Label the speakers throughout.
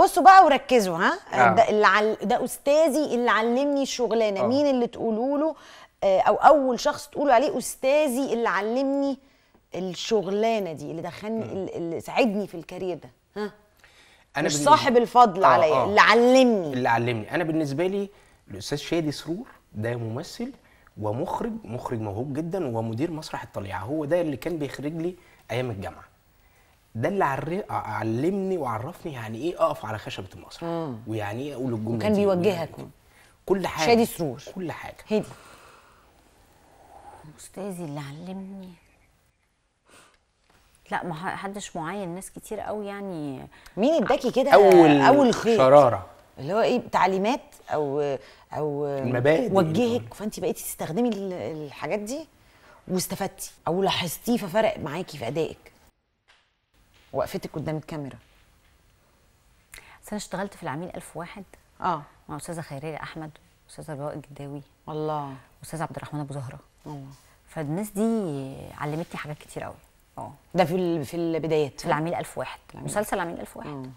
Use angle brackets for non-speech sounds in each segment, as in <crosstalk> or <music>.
Speaker 1: بصوا بقى وركزوا ها آه. ده, اللي عل... ده استاذي اللي علمني الشغلانه آه. مين اللي تقولوا له آه، او اول شخص تقولوا عليه استاذي اللي علمني الشغلانه دي اللي دخلني اللي ساعدني في الكارير ده ها انا مش صاحب الفضل آه عليا آه. اللي علمني اللي علمني انا بالنسبه لي الاستاذ شادي سرور ده ممثل ومخرج مخرج موهوب جدا ومدير مسرح الطليعه هو ده اللي كان بيخرج لي ايام الجامعه ده اللي علمني وعرفني يعني ايه اقف على خشبه المسرح ويعني ايه اقول الجمله وكان بيوجهك كل حاجه شادي سرور
Speaker 2: كل حاجه هدي استاذي اللي علمني لا ما حدش معين ناس كتير قوي يعني مين اداكي كده اول اول خيط شراره اللي هو ايه تعليمات
Speaker 1: او او المبادئ وجهك فانت بقيتي تستخدمي الحاجات دي واستفدتي او لاحظتيه ففرق معاكي في ادائك وقفتك قدام الكاميرا
Speaker 2: بس انا اشتغلت في العميل ألف واحد اه مع استاذه خيريه احمد استاذه بهاء الجداوي الله استاذ عبد الرحمن ابو زهره فالناس دي علمتني حاجات كتير قوي اه ده في في البدايات في العميل ألف واحد مسلسل العميل ألف واحد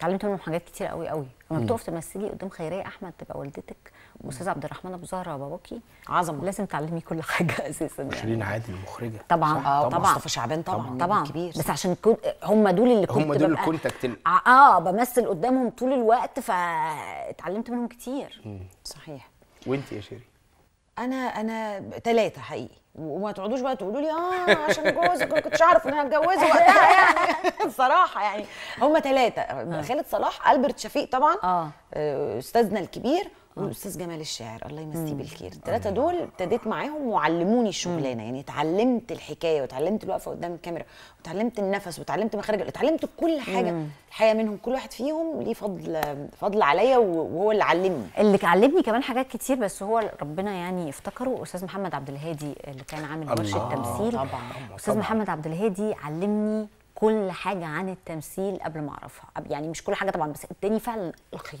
Speaker 2: اتعلمت منهم حاجات كتير قوي قوي لما بتقف تمثلي قدام خيريه احمد تبقى والدتك واستاذ عبد الرحمن ابو زهره باباكي عظمه لازم تعلمي كل حاجه <laughs> اساسا يعني. شيرين عادل المخرجه طبعا اه طبعا مصطفى شعبان طبعا طبعا كبير بس عشان كنت هم دول اللي كنت هم دول الكونتاكت آه،, اه بمثل قدامهم طول الوقت فاتعلمت منهم كتير مم. صحيح وانت يا شيرين انا انا ثلاثه حقيقي وما تقعدوش بقى تقولوا لي اه عشان جوزك ما كنتش اعرف ان انا هتجوزه وقتها يعني
Speaker 1: بصراحه <laughs> يعني هم ثلاثه آه. خالد صلاح البرت شفيق طبعا اه, آه، استاذنا الكبير آه. والاستاذ جمال الشاعر الله يمسيه بالخير الثلاثه دول ابتديت معاهم وعلموني الشغلانه يعني اتعلمت الحكايه وتعلمت الوقفه قدام الكاميرا وتعلمت النفس وتعلمت مخارج اتعلمت كل حاجه الحقيقه منهم كل واحد فيهم
Speaker 2: ليه فضل فضل عليا وهو اللي علمني اللي علمني كمان حاجات كتير بس هو ربنا يعني افتكره استاذ محمد عبد الهادي اللي كان عامل ورشه تمثيل استاذ محمد عبد الهادي علمني كل حاجه عن التمثيل قبل ما اعرفها يعني مش كل حاجه طبعا بس اداني فعلا الخيط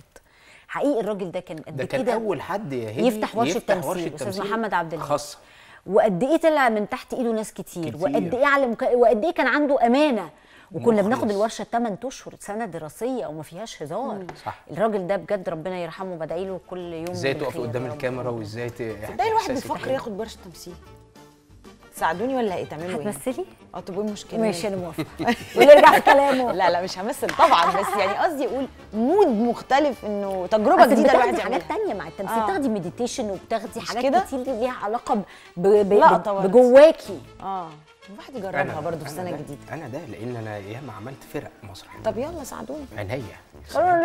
Speaker 2: حقيقي الراجل ده كان قد كده ده كان اول حد يا يفتح ورشه تمثيل استاذ محمد عبد الله خاصه وقد ايه طلع من تحت ايده ناس كتير, كتير. وقد ايه علم وقد ايه كان عنده امانه وكنا بناخد الورشه 8 اشهر سنه دراسيه وما فيهاش هزار صح الراجل ده بجد ربنا يرحمه بدعي له كل يوم ازاي تقف قدام الكاميرا وازاي ت... الواحد بيفكر ياخد ورشه تمثيل تساعدوني ولا ايه تعملوا ايه؟ هتمثلي؟
Speaker 1: اه طب ايه المشكله؟ ماشي انا موافقه ونرجع في كلامه لا لا مش همثل طبعا بس يعني
Speaker 2: قصدي اقول مود مختلف انه تجربه جديده الواحد بتاخدي حاجات تانية مع التمثيل آه. بتاخدي مديتيشن وبتاخدي حاجات كده؟ كتير ليها علاقه ب... ب... ب... بجواكي اه الواحد يجربها برضه في سنه جديده
Speaker 1: انا ده لان انا ياما عملت فرق مسرح طب يلا ساعدوني عينيا